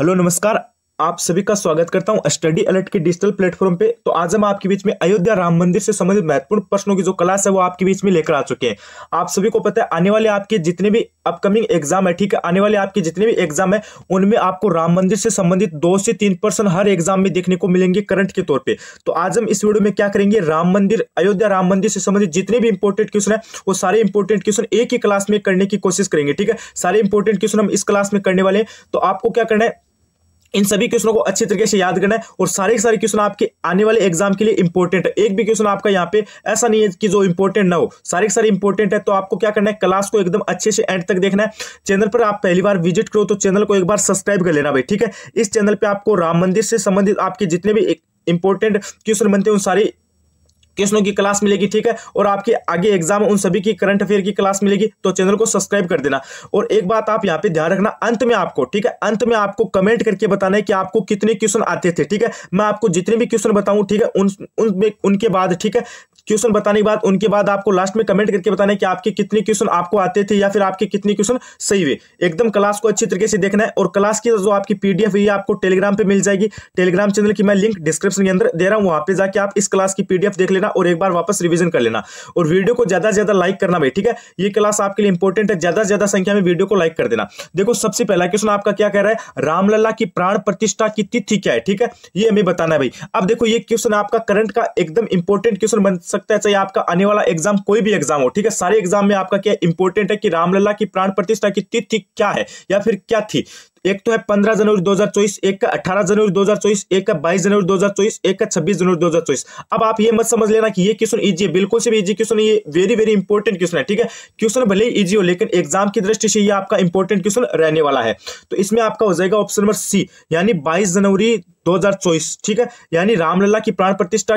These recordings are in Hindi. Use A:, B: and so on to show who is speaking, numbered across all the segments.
A: हेलो नमस्कार आप सभी का स्वागत करता हूं स्टडी अलर्ट के डिजिटल प्लेटफॉर्म पे तो आज हम आपके बीच में अयोध्या राम मंदिर से संबंधित महत्वपूर्ण प्रश्नों की जो क्लास है वो आपके बीच में लेकर आ चुके हैं आप सभी को पता है आने वाले आपके जितने भी अपकमिंग एग्जाम है ठीक है आने वाले आपके जितने भी एग्जाम है उनमें आपको राम मंदिर से संबंधित दो से तीन पर्सन हर एग्जाम में देखने को मिलेंगे करंट के तौर पर तो आज हम इस वीडियो में क्या करेंगे राम मंदिर अयोध्या राम मंदिर से संबंधित जितने भी इंपॉर्टेंट क्वेश्चन है वो सारे इंपॉर्टेंट क्वेश्चन एक ही क्लास में करने की कोशिश करेंगे ठीक है सारे इंपॉर्टेंट क्वेश्चन हम इस क्लास में करने वाले हैं तो आपको क्या करना है इन सभी क्वेश्चनों को अच्छे तरीके से याद करना है और सारे सारे क्वेश्चन आपके आने वाले एग्जाम के लिए इंपॉर्टेंट है एक भी क्वेश्चन आपका यहाँ पे ऐसा नहीं है कि जो इंपॉर्टेंट ना हो सारे सारे इंपॉर्टेंट है तो आपको क्या करना है क्लास को एकदम अच्छे से एंड तक देखना है चैनल पर आप पहली बार विजिट करो तो चैनल को एक बार सब्सक्राइब कर लेना भाई ठीक है इस चैनल पर आपको राम मंदिर से संबंधित आपके जितने भी इंपॉर्टेंट क्वेश्चन बनते हैं उन सारी कृष्णों की क्लास मिलेगी ठीक है और आपके आगे एग्जाम उन सभी की करंट अफेयर की क्लास मिलेगी तो चैनल को सब्सक्राइब कर देना और एक बात आप यहाँ पे ध्यान रखना अंत में आपको ठीक है अंत में आपको कमेंट करके बताना है कि आपको कितने क्वेश्चन आते थे ठीक है मैं आपको जितने भी क्वेश्चन बताऊँ ठीक है उनके बाद ठीक है क्वेश्चन बताने के बाद उनके बाद आपको लास्ट में कमेंट करके बताना है कि आपके कितने क्वेश्चन आपको आते थे या फिर आपके कितने क्वेश्चन सही हुए एकदम क्लास को अच्छी तरीके से देखना है और क्लास की जो आपकी पीडीएफ है आपको टेलीग्राम पे मिल जाएगी टेलीग्राम चैनल की मैं लिंक डिस्क्रिप्शन के अंदर दे रहा हूँ वहां पे जाके आप इस क्लास की पीडीएफ देख लेना लेना और एक बार वापस रिविजन कर लेना और वीडियो को ज्यादा से ज्यादा लाइक करना भाई ठीक है ये क्लास आपके लिए इंपॉर्टेंट है ज्यादा से ज्यादा संख्या में वीडियो को लाइक कर देना देखो सबसे पहला क्वेश्चन आपका क्या कह रहा है रामलला की प्राण प्रतिष्ठा की तिथि क्या है ठीक है ये हमें बताना है भाई अब देखो ये क्वेश्चन आपका करंट का एकदम इंपॉर्टेंट क्वेश्चन बन सकता है चाहे आपका आने वाला एग्जाम कोई भी एग्जाम हो ठीक है सारे एग्जाम में आपका क्या इंपॉर्टेंट है कि रामलला की प्राण प्रतिष्ठा की तिथि क्या है या फिर क्या थी एक तो है पंद्रह जनवरी दो हजार चौबीस एक का अठारह जनवरी दो हजार चौबीस एक का बाईस जनवरी दो हजार चौबीस एक का छब्बीस जनवरी दो हजार चौबीस अब आप ये मत समझ लेना कि ये क्वेश्चन इजी e है बिल्कुल से भी इजी e क्वेश्चन ये वेरी वेरी इंपॉर्टेंट क्वेश्चन है ठीक है क्वेश्चन भले ही इजी e हो लेकिन एग्जाम की दृष्टि से ये आपका इंपॉर्टेंट क्वेश्चन रहने वाला है तो इसमें आपका हो जाएगा ऑप्शन नंबर सी यानी बाईस जनवरी दो ठीक है यानी रामलला की प्राण प्रतिष्ठा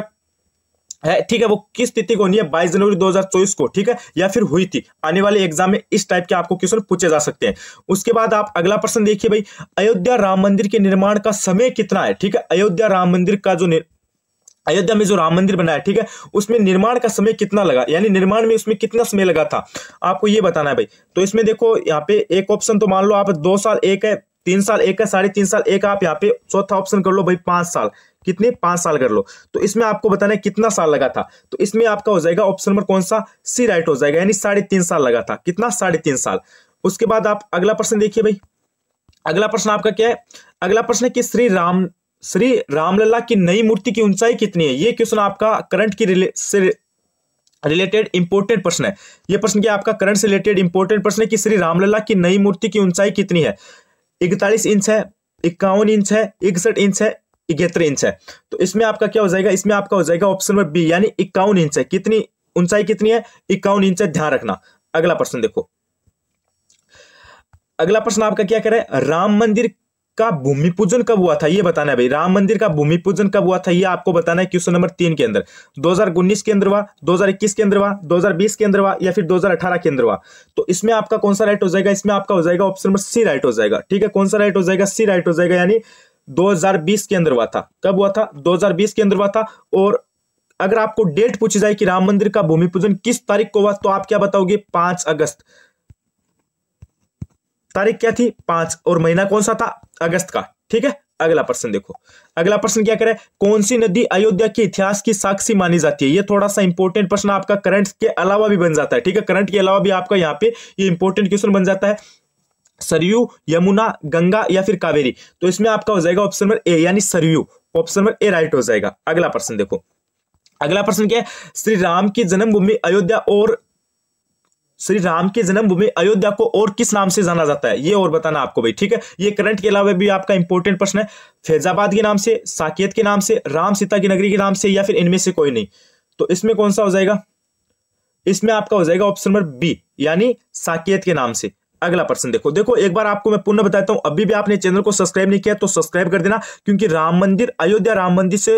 A: ठीक है वो किस तिथि को होनी है बाईस जनवरी 2024 को ठीक है या फिर हुई थी आने वाले एग्जाम में इस टाइप के आपको क्वेश्चन पूछे जा सकते हैं उसके बाद आप अगला प्रश्न देखिए भाई अयोध्या राम मंदिर के निर्माण का समय कितना है ठीक है अयोध्या राम मंदिर का जो अयोध्या में जो राम मंदिर बना है ठीक है उसमें निर्माण का समय कितना लगा यानी निर्माण में उसमें कितना समय लगा था आपको ये बताना है भाई तो इसमें देखो यहाँ पे एक ऑप्शन तो मान लो आप दो साल एक है तीन साल एक का साढ़े तीन साल एक आप यहाँ पे चौथा ऑप्शन कर लो भाई पांच साल कितने पांच साल कर लो तो इसमें आपको बताना है कितना साल लगा था तो इसमें आपका हो जाएगा ऑप्शन नंबर कौन सा सी राइट हो जाएगा यानी साढ़े तीन साल लगा था कितना साढ़े तीन साल उसके बाद आप अगला प्रश्न देखिए भाई अगला प्रश्न आपका क्या है अगला प्रश्न है कि श्री राम श्री रामलला की नई मूर्ति की ऊंचाई कितनी है ये क्वेश्चन आपका करंट की रिले, रिलेटेड इंपोर्टेंट प्रश्न है ये प्रश्न क्या आपका करंट से रिलेटेड इंपोर्टेंट प्रश्न है कि श्री रामलला की नई मूर्ति की ऊंचाई कितनी है इकतालीस इंच है इक्यावन इंच है इकसठ इंच है इकहत्तर इंच है तो इसमें आपका क्या हो जाएगा इसमें आपका हो जाएगा ऑप्शन नंबर बी यानी इक्यावन इंच है कितनी ऊंचाई कितनी है इक्यावन इंच है ध्यान रखना अगला प्रश्न देखो अगला प्रश्न आपका क्या कह रहा है राम मंदिर का भूमि पूजन कब हुआ था ये बताना है भाई राम मंदिर का भूमि पूजन कब हुआ था ये आपको बताना है क्वेश्चन नंबर तीन के अंदर 2019 के अंदर हुआ 2021 के अंदर हुआ 2020 के अंदर हुआ या फिर 2018 के अंदर हुआ तो इसमें आपका कौन सा राइट हो जाएगा इसमें आपका हो जाएगा ऑप्शन नंबर सी राइट हो जाएगा ठीक है कौन सा राइट हो जाएगा सी राइट हो जाएगा यानी बीस के अंदर हुआ था कब हुआ था बीस के अंदर हुआ था और अगर आपको डेट पूछी जाए कि राम मंदिर का भूमि पूजन किस तारीख को हुआ तो आप क्या बताओगे पांच अगस्त तारीख क्या थी पांच और महीना कौन सा था अगस्त का ठीक है अगला प्रश्न देखो अगला प्रश्न क्या करे कौन सी नदी अयोध्या के इतिहास की साक्षी मानी जाती है ये थोड़ा सा इंपॉर्टेंट प्रश्न आपका करंट के अलावा भी बन जाता है ठीक है करंट के अलावा भी आपका यहाँ पे ये इंपॉर्टेंट क्वेश्चन बन जाता है सरयू यमुना गंगा या फिर कावेरी तो इसमें आपका हो जाएगा ऑप्शन नंबर ए यानी Saryu option number A right हो जाएगा अगला प्रश्न देखो अगला प्रश्न क्या है श्री राम की जन्मभूमि अयोध्या और श्री राम की जन्मभूमि अयोध्या को और किस नाम से जाना जाता है ये और बताना आपको भाई ठीक है ये करंट के अलावा भी आपका इंपॉर्टेंट प्रश्न है फैजाबाद के नाम से साकेत के नाम से राम सीता की नगरी के नाम से या फिर इनमें से कोई नहीं तो इसमें कौन सा हो जाएगा इसमें आपका हो जाएगा ऑप्शन नंबर बी यानी साकेत के नाम से अगला प्रश्न देखो देखो एक बार आपको मैं पुनः बताता हूं अभी भी आपने चैनल को सब्सक्राइब नहीं किया तो सब्सक्राइब कर देना क्योंकि राम मंदिर अयोध्या राम मंदिर से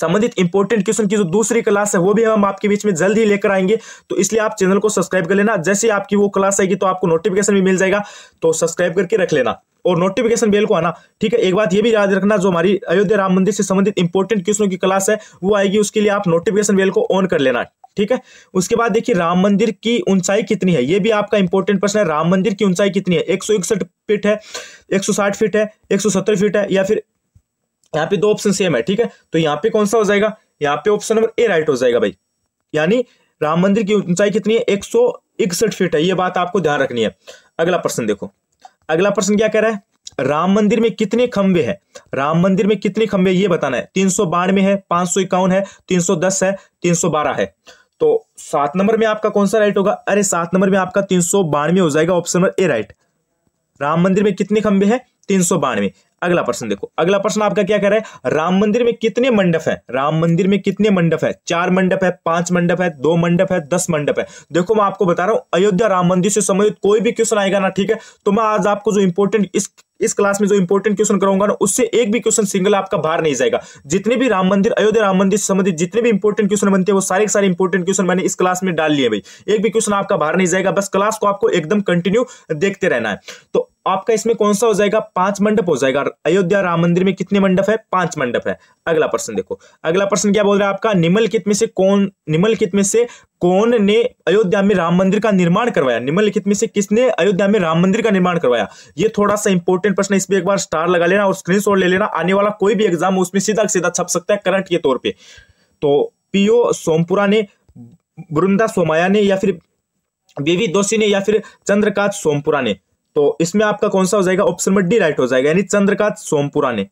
A: संबंधित इंपॉर्टेंट क्वेश्चन की जो दूसरी क्लास है वो भी हम आपके बीच में जल्द ही लेकर आएंगे तो इसलिए आप चैनल को सब्सक्राइब कर लेना जैसे आपकी वो क्लास आएगी तो आपको नोटिफिकेशन भी मिल जाएगा तो सब्सक्राइब करके रख लेना और नोटिफिकेशन बेल को आना ठीक है एक बात ये भी याद रखना जो हमारी अयोध्या राम मंदिर से संबंधित इंपॉर्टेंट क्वेश्चनों की क्लास है वो आएगी उसके लिए आप नोटिफिकेशन बेल को ऑन कर लेना ठीक है उसके बाद देखिए राम मंदिर की ऊंचाई कितनी है ये भी आपका इंपॉर्टेंट प्रश्न है राम मंदिर की ऊंचाई कितनी है एक फीट है एक फीट है एक फीट है या फिर यहाँ पे दो ऑप्शन सेम है ठीक है तो यहाँ पे कौन सा हो जाएगा यहाँ पे ऑप्शन नंबर ए राइट हो जाएगा भाई यानी राम मंदिर की ऊंचाई कितनी है एक सौ इकसठ फीट है ये बात आपको ध्यान रखनी है अगला प्रश्न देखो अगला प्रश्न क्या कह रहा है राम मंदिर में कितने खंबे हैं राम मंदिर में कितने खंबे ये बताना है तीन सौ बानवे है पांच सौ इक्यावन है तीन सौ दस है तीन सौ बारह है तो सात नंबर में आपका कौन सा राइट होगा अरे सात नंबर में आपका तीन सौ बानवे हो जाएगा option number A right Ram Mandir में कितने खंबे हैं तीन सौ बानवे अगला प्रश्न देखो अगला प्रश्न आपका क्या कह रहा है राम मंदिर में कितने मंडप है राम मंदिर में कितने मंडप है चार मंडप है पांच मंडप है दो मंडप है दस मंडप है देखो मैं आपको बता रहा हूं अयोध्या राम मंदिर से संबंधित कोई भी क्वेश्चन आएगा ना ठीक है तो मैं आज आपको जो इंपोर्टेंट इस इस क्लास में जो इंपोर्टेंट क्वेश्चन करूंगा ना उससे एक भी क्वेश्चन सिंगल आपका बाहर नहीं जाएगा जितने भी राम मंदिर अयोध्या राम मंदिर से संबंधित जितने भी इंपोर्टेंट क्वेश्चन बनते हैं वो सारे सारे इंपोर्टेंट क्वेश्चन मैंने इस क्लास में डाल लिए भाई एक भी क्वेश्चन आपका बाहर नहीं जाएगा बस क्लास को आपको एकदम कंटिन्यू देखते रहना है तो आपका इसमें कौन सा हो जाएगा पांच मंडप हो जाएगा अयोध्या राम मंदिर में कितने मंडप है पांच मंडप है अगला प्रश्न देखो अगला प्रश्न क्या बोल रहा है आपका निम्नलिखित में से कौन निम्नलिखित में से कौन ने अयोध्या में राम मंदिर का निर्माण करवाया निम्नलिखित में से किसने अयोध्या में राम मंदिर का निर्माण करवाया ये थोड़ा सा इंपॉर्टेंट प्रश्न इस पर एक बार स्टार लगा लेना और स्क्रीन ले लेना आने वाला कोई भी एग्जाम उसमें सीधा सीधा छप सकता है करंट के तौर पर तो पीओ सोमपुरा ने वृंदा सोमाया ने या फिर बेबी दोषी ने या फिर चंद्रकांत सोमपुरा ने तो इसमें आपका कौन सा हो जाएगा ऑप्शन नंबर डी राइट हो जाएगा यानी चंद्रकांत सोमपुरा ने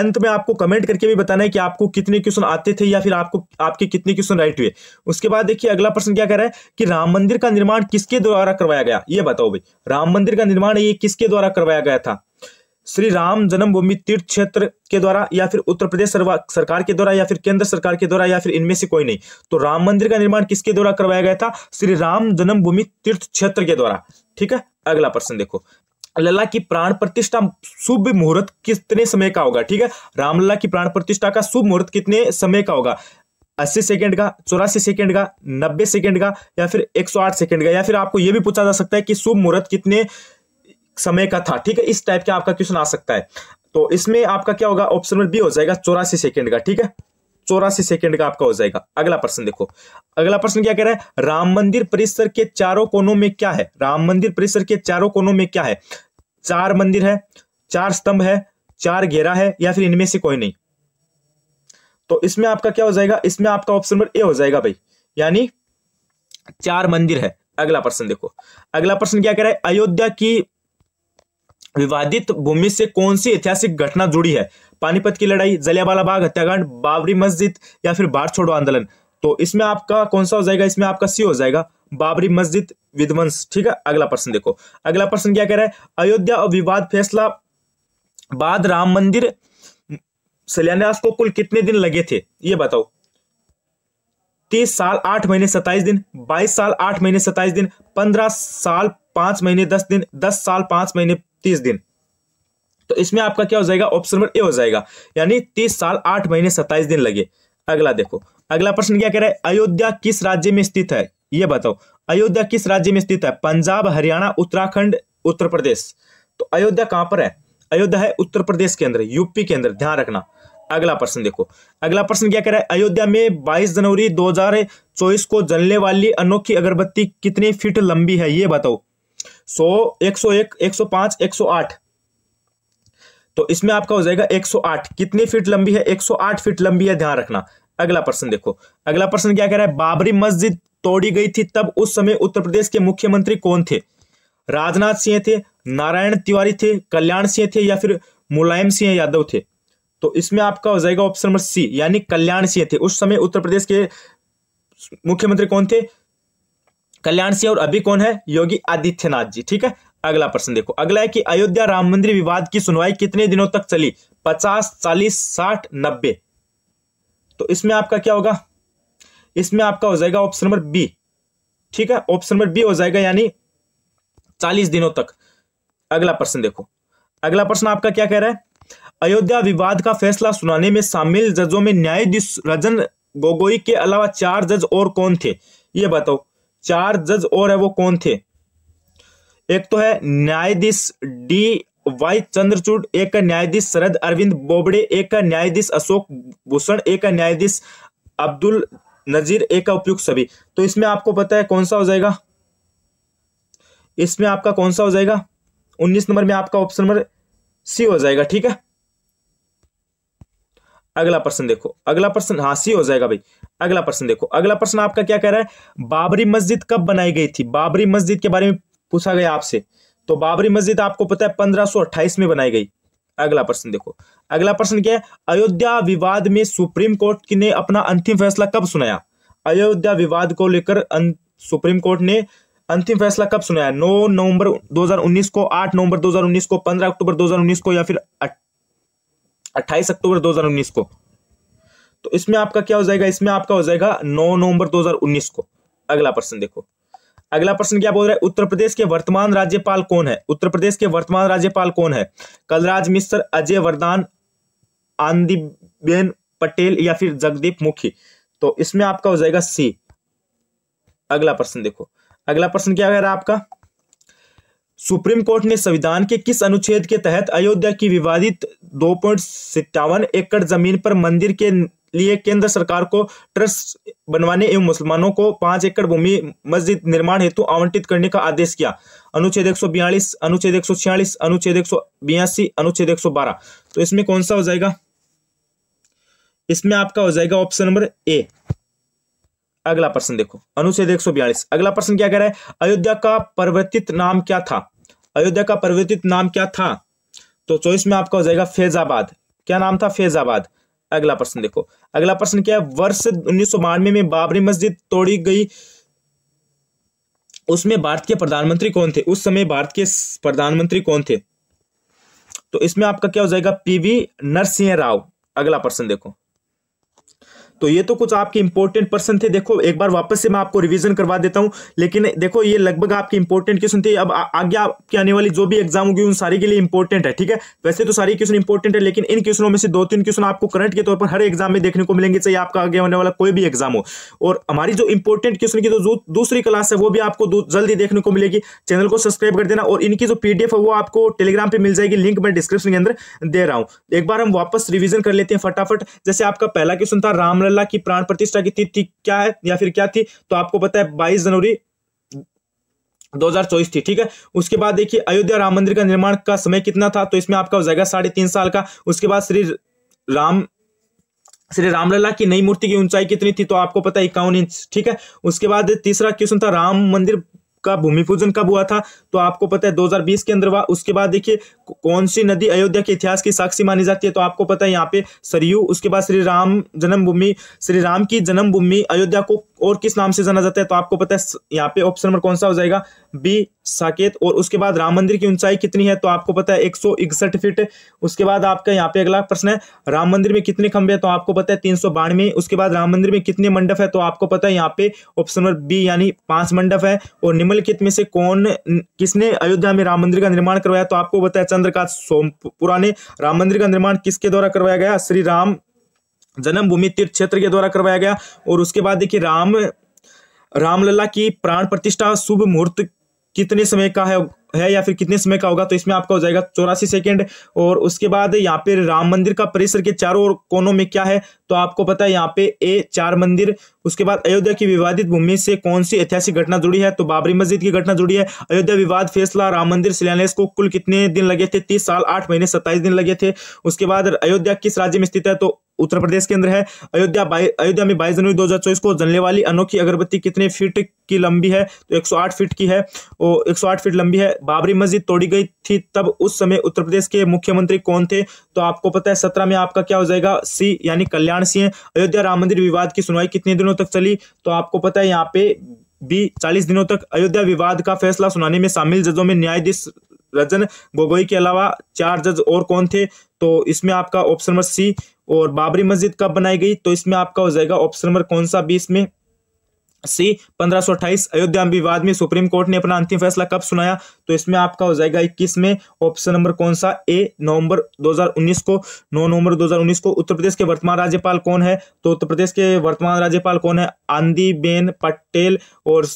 A: अंत में आपको कमेंट करके भी बताना है कि आपको कितने क्वेश्चन आते थे या फिर आपको आपके कितने क्वेश्चन राइट हुए उसके बाद देखिए अगला प्रश्न क्या कह रहा है कि राम मंदिर का निर्माण किसके द्वारा करवाया गया ये बताओ भाई राम मंदिर का निर्माण ये किसके द्वारा करवाया गया था श्री राम जन्मभूमि तीर्थ क्षेत्र के द्वारा या फिर उत्तर प्रदेश सरकार के द्वारा या फिर केंद्र सरकार के द्वारा या फिर इनमें से कोई नहीं तो राम मंदिर का निर्माण किसके द्वारा करवाया गया था श्री राम जन्मभूमि तीर्थ क्षेत्र के द्वारा ठीक है अगला प्रश्न देखो लल्ला की प्राण प्रतिष्ठा शुभ मुहूर्त कितने समय का होगा ठीक है रामलला की प्राण प्रतिष्ठा का शुभ मुहूर्त कितने समय का होगा अस्सी सेकंड का चौरासी सेकंड का नब्बे सेकंड का या फिर एक सौ आठ सेकंड का या फिर आपको यह भी पूछा जा सकता है कि शुभ मुहूर्त कितने समय का था ठीक है इस टाइप का आपका क्वेश्चन आ सकता है तो इसमें आपका क्या होगा ऑप्शन नंबर बी हो जाएगा चौरासी सेकंड का ठीक है चौरासी सेकेंड का आपका हो जाएगा अगला प्रश्न देखो अगला प्रश्न क्या कह रहा है राम मंदिर परिसर के चारों कोनों में क्या है राम मंदिर परिसर के चारों कोनों में क्या है चार मंदिर है चार स्तंभ है चार घेरा है या फिर इनमें से कोई नहीं तो इसमें आपका क्या हो जाएगा इसमें आपका ऑप्शन नंबर ए हो जाएगा भाई यानी चार मंदिर है अगला प्रश्न देखो अगला प्रश्न क्या कह रहा है अयोध्या की विवादित भूमि से कौन सी ऐतिहासिक घटना जुड़ी है पानीपत की लड़ाई जलियावाला बाग हत्याकांड बाबरी मस्जिद या फिर भारत छोड़ो आंदोलन तो इसमें आपका कौन सा हो जाएगा इसमें आपका सी हो जाएगा बाबरी मस्जिद विध्वंस ठीक है अगला प्रश्न देखो अगला प्रश्न क्या कह रहा है अयोध्या और विवाद फैसला बाद राम मंदिर शिलान्यास को कुल कितने दिन लगे थे ये बताओ तीस साल आठ महीने सत्ताईस दिन बाईस साल आठ महीने सत्ताईस दिन पंद्रह साल पांच महीने दस दिन दस साल पांच महीने तीस दिन तो इसमें आपका क्या हो जाएगा ऑप्शन नंबर ए हो जाएगा यानी तीस साल आठ महीने सत्ताईस दिन लगे अगला देखो अगला प्रश्न क्या कह रहा है अयोध्या किस राज्य में स्थित है ये बताओ अयोध्या किस राज्य में स्थित है पंजाब हरियाणा उत्तराखंड उत्तर प्रदेश तो अयोध्या कहां पर है अयोध्या है उत्तर प्रदेश के अंदर यूपी के अंदर ध्यान रखना अगला प्रश्न देखो अगला प्रश्न क्या कह रहा है अयोध्या में 22 जनवरी 2024 को जलने वाली अनोखी अगरबत्ती कितनी फीट लंबी है ये बताओ 100 101 105 108 तो इसमें आपका हो जाएगा 108 कितनी फीट लंबी है 108 फीट लंबी है ध्यान रखना अगला प्रश्न देखो अगला प्रश्न क्या कह रहा है बाबरी मस्जिद तोड़ी गई थी तब उस समय उत्तर प्रदेश के मुख्यमंत्री कौन थे राजनाथ सिंह थे नारायण तिवारी थे कल्याण सिंह थे या फिर मुलायम सिंह यादव थे तो इसमें आपका हो जाएगा ऑप्शन नंबर सी यानी कल्याण सिंह थे उस समय उत्तर प्रदेश के मुख्यमंत्री कौन थे कल्याण सिंह और अभी कौन है योगी आदित्यनाथ जी ठीक है अगला प्रश्न देखो अगला है कि अयोध्या राम मंदिर विवाद की सुनवाई कितने दिनों तक चली पचास चालीस साठ नब्बे तो इसमें आपका क्या होगा इसमें आपका हो जाएगा ऑप्शन नंबर बी ठीक है ऑप्शन नंबर बी हो जाएगा यानी चालीस दिनों तक अगला प्रश्न देखो अगला प्रश्न आपका क्या कह रहा है अयोध्या विवाद का फैसला सुनाने में शामिल जजों में न्यायाधीश रजन गोगोई के अलावा चार जज और कौन थे ये बताओ चार जज और है वो कौन थे एक तो है न्यायाधीश डी वाई चंद्रचूड एक का न्यायाधीश शरद अरविंद बोबड़े एक का न्यायाधीश अशोक भूषण एक का न्यायाधीश अब्दुल नजीर एक का उपयुक्त सभी तो इसमें आपको पता है कौन सा हो जाएगा इसमें आपका कौन सा हो जाएगा उन्नीस नंबर में आपका ऑप्शन नंबर सी हो जाएगा ठीक है अगला प्रश्न देखो अगला प्रश्न हाँ सी हो जाएगा भाई अगला प्रश्न देखो अगला प्रश्न आपका क्या कह रहा है बाबरी मस्जिद कब बनाई गई थी बाबरी मस्जिद के बारे में पूछा गया आपसे तो बाबरी मस्जिद आपको पता है पंद्रह में बनाई गई अगला प्रश्न देखो अगला प्रश्न क्या है अयोध्या विवाद में सुप्रीम कोर्ट ने अपना अंतिम फैसला कब सुनाया अयोध्या विवाद को लेकर अं-, सुप्रीम कोर्ट ने अंतिम फैसला कब सुनाया 9 नवंबर 2019 को 8 नवंबर 2019 को 15 अक्टूबर 2019 को या फिर 28 अक्टूबर 2019 को तो इसमें आपका क्या हो जाएगा इसमें आपका हो जाएगा 9 नवंबर 2019 को अगला प्रश्न देखो अगला प्रश्न क्या बोल रहा है उत्तर प्रदेश के वर्तमान राज्यपाल कौन है उत्तर प्रदेश के वर्तमान राज्यपाल कौन है कलराज मिश्र अजय वरदान आंदीबेन पटेल या फिर जगदीप मुखी तो इसमें आपका हो जाएगा सी अगला प्रश्न देखो अगला प्रश्न क्या है आपका सुप्रीम कोर्ट ने संविधान के किस अनुच्छेद के तहत अयोध्या की विवादित दो पॉइंट एकड़ जमीन पर मंदिर के लिए केंद्र सरकार को ट्रस्ट बनवाने एवं मुसलमानों को पांच एकड़ भूमि मस्जिद निर्माण हेतु आवंटित करने का आदेश किया अनुच्छेद एक सौ बयालीस अनुच्छेद एक सौ छियालीस अनुच्छेद एक सौ बयासी अनुच्छेद एक सौ बारह तो इसमें कौन सा हो जाएगा इसमें आपका हो जाएगा ऑप्शन नंबर ए अगला प्रश्न देखो अनुच्छेद एक सौ बयालीस अगला प्रश्न क्या कह रहा है अयोध्या का परिवर्तित नाम क्या था अयोध्या का परिवर्तित नाम क्या था तो चॉइस में आपका हो जाएगा फैजाबाद क्या नाम था फैजाबाद अगला प्रश्न देखो अगला प्रश्न क्या है वर्ष उन्नीस में बाबरी मस्जिद तोड़ी गई उसमें भारत के प्रधानमंत्री कौन थे उस समय भारत के प्रधानमंत्री कौन थे तो इसमें आपका क्या हो जाएगा पीवी नरसिंह राव अगला प्रश्न देखो तो ये तो कुछ आपके इंपॉर्टेंट पर्सन थे देखो एक बार वापस से मैं आपको रिविजन करवा देता हूं लेकिन देखो ये लगभग आपके इंपॉर्टेंट क्वेश्चन थे अब आगे आपके आने वाली जो भी एग्जाम होगी उन सारी के लिए इंपॉर्टेंट है ठीक है वैसे तो सारी क्वेश्चन इंपॉर्टेंट है लेकिन इन क्वेश्चनों में से दो तीन क्वेश्चन आपको करंट के तौर पर हर एग्जाम में देखने को मिलेंगे चाहे आपका आगे आने वाला कोई भी एग्जाम हो और हमारी जो इंपॉर्टेंट क्वेश्चन की जो तो दूसरी क्लास है वो भी आपको जल्दी देखने को मिलेगी चैनल को सब्सक्राइब कर देना और इनकी जो पीडीएफ है वो आपको टेलीग्राम पर मिल जाएगी लिंक मैं डिस्क्रिप्शन के अंदर दे रहा हूँ एक बार हम वापस रिविजन कर लेते हैं फटाफट जैसे आपका पहला क्वेश्चन था राम अल्लाह की प्राण प्रतिष्ठा की तिथि क्या है या फिर क्या थी तो आपको पता है बाईस जनवरी 2024 थी ठीक है उसके बाद देखिए अयोध्या राम मंदिर का निर्माण का समय कितना था तो इसमें आपका हो जाएगा साढ़े तीन साल का उसके बाद श्री राम श्री रामलला की नई मूर्ति की ऊंचाई कितनी थी तो आपको पता है इक्यावन इंच ठीक है उसके बाद तीसरा क्वेश्चन था राम मंदिर का भूमि पूजन कब हुआ था तो आपको पता है 2020 के अंदर हुआ उसके बाद देखिए कौन सी नदी अयोध्या के इतिहास की साक्षी मानी जाती है तो आपको पता है यहाँ पे सरयू उसके बाद श्री राम जन्मभूमि श्री राम की जन्मभूमि अयोध्या को और किस नाम से जाना जाता है तो आपको पता है यहाँ पे ऑप्शन नंबर कौन सा हो जाएगा बी साकेत और उसके बाद राम मंदिर की ऊंचाई कितनी है तो आपको पता है एक फीट उसके बाद आपका यहाँ पे अगला प्रश्न है राम मंदिर में कितने खंबे हैं तो आपको पता है तीन उसके बाद राम मंदिर में कितने मंडप है तो आपको पता है यहाँ पे ऑप्शन नंबर बी यानी पांच मंडप है और निम्न निम्नलिखित में से कौन किसने अयोध्या में राम मंदिर का निर्माण करवाया तो आपको बताया चंद्रकांत सोमपुरा ने राम मंदिर का निर्माण किसके द्वारा करवाया गया श्री राम जन्मभूमि तीर्थ क्षेत्र के द्वारा करवाया गया और उसके बाद देखिए राम रामलला की प्राण प्रतिष्ठा शुभ मुहूर्त कितने समय का है है या फिर कितने समय का होगा तो इसमें आपका हो जाएगा चौरासी सेकेंड और उसके बाद यहाँ पे राम मंदिर का परिसर के चारों ओर कोनों में क्या है तो आपको पता है यहाँ पे ए चार मंदिर उसके बाद अयोध्या की विवादित भूमि से कौन सी ऐतिहासिक घटना जुड़ी है तो बाबरी मस्जिद की घटना जुड़ी है अयोध्या विवाद फैसला राम मंदिर शिलान्यास को कुल कितने दिन लगे थे तीस साल आठ महीने सत्ताईस दिन लगे थे उसके बाद अयोध्या किस राज्य में स्थित है तो उत्तर प्रदेश के अंदर है अयोध्या अयोध्या में 22 जनवरी 2024 को जलने वाली अनोखी अगरबत्ती कितने फीट की लंबी है तो 108 फीट की है और 108 फीट लंबी है बाबरी मस्जिद तोड़ी गई थी तब उस समय उत्तर प्रदेश के मुख्यमंत्री कौन थे तो आपको पता है सत्रह में आपका क्या हो जाएगा सी यानी कल्याण सिंह अयोध्या राम मंदिर विवाद की सुनवाई कितने दिनों तक चली तो आपको पता है यहाँ पे बी चालीस दिनों तक अयोध्या विवाद का फैसला सुनाने में शामिल जजों में न्यायाधीश रजन गोगोई के अलावा चार जज और कौन थे तो इसमें आपका ऑप्शन नंबर सी और बाबरी मस्जिद कब बनाई गई तो इसमें आपका हो जाएगा ऑप्शन नंबर कौन सा बी इसमें सी 1528 अयोध्या विवाद में सुप्रीम कोर्ट ने अपना अंतिम फैसला कब सुनाया तो इसमें आपका हो जाएगा इक्कीस में ऑप्शन नंबर कौन सा ए नवंबर 2019 को 9 नवंबर 2019 को उत्तर प्रदेश के वर्तमान राज्यपाल कौन है तो उत्तर प्रदेश के वर्तमान राज्यपाल कौन है आंदी बेन पटेल और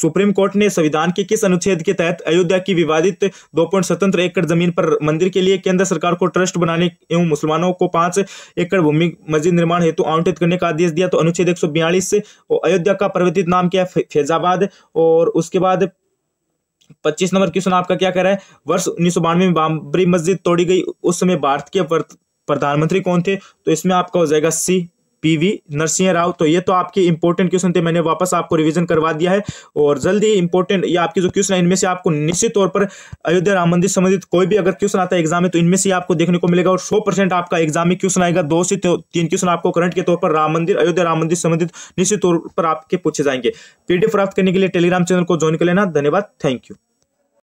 A: सुप्रीम कोर्ट ने संविधान के किस अनुच्छेद के तहत अयोध्या की विवादित दो पॉइंट स्वतंत्र एकड़ जमीन पर मंदिर के लिए केंद्र सरकार को ट्रस्ट बनाने एवं मुसलमानों को पांच एकड़ भूमि मस्जिद निर्माण हेतु आवंटित करने का आदेश दिया तो अनुच्छेद एक और अयोध्या का परिवर्तित नाम क्या है फैजाबाद और उसके बाद पच्चीस नंबर क्वेश्चन आपका क्या कह रहा है वर्ष उन्नीस में बाबरी मस्जिद तोड़ी गई उस समय भारत के प्रधानमंत्री कौन थे तो इसमें आपका हो जाएगा सी पीवी नरसिंह राव तो ये तो आपके इंपॉर्टेंट क्वेश्चन थे मैंने वापस आपको रिवीजन करवा दिया है और जल्दी इंपॉर्टेंट या आपके जो क्वेश्चन है इनमें से आपको निश्चित तौर पर अयोध्या राम मंदिर संबंधित कोई भी अगर क्वेश्चन आता है एग्जाम में तो इनमें से आपको देखने को मिलेगा और सौ आपका एग्जाम में क्वेश्चन आएगा दो से तीन क्वेश्चन आपको करंट के तौर पर राम मंदिर अयोध्या राम मंदिर संबंधित निश्चित तौर पर आपके पूछे जाएंगे पीडीएफ प्राप्त करने के लिए टेलीग्राम चैनल को ज्वाइन कर लेना धन्यवाद थैंक यू